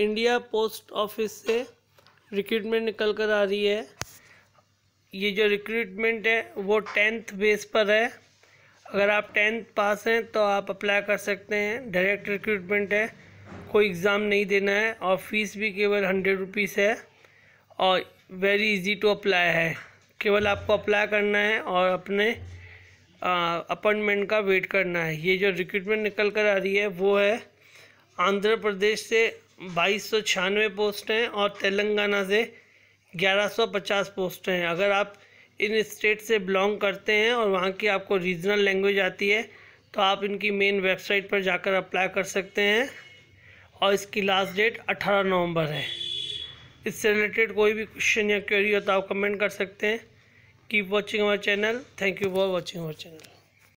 India post office से recruitment निकल कर आ रही है ये जो रिक्रूटमेंट है वो टेंथ बेस पर है अगर आप टेंथ पास हैं तो आप अप्लाई कर सकते हैं डायरेक्ट रिक्रूटमेंट है कोई एग्ज़ाम नहीं देना है और फीस भी केवल हंड्रेड रुपीज़ है और वेरी इजी टू अप्लाई है केवल आपको अप्लाई करना है और अपने अपॉइंटमेंट का वेट करना है ये जो रिक्रूटमेंट निकल कर आ रही है वो है आंध्र प्रदेश से बाईस सौ छियानवे पोस्ट हैं और तेलंगाना से ग्यारह सौ पचास पोस्ट हैं अगर आप इन स्टेट से बिलोंग करते हैं और वहाँ की आपको रीजनल लैंग्वेज आती है तो आप इनकी मेन वेबसाइट पर जाकर अप्लाई कर सकते हैं और इसकी लास्ट डेट 18 नवंबर है इससे रिलेटेड कोई भी क्वेश्चन या क्वेरी हो तो आप कमेंट कर सकते हैं keep watching our channel thank you for watching our channel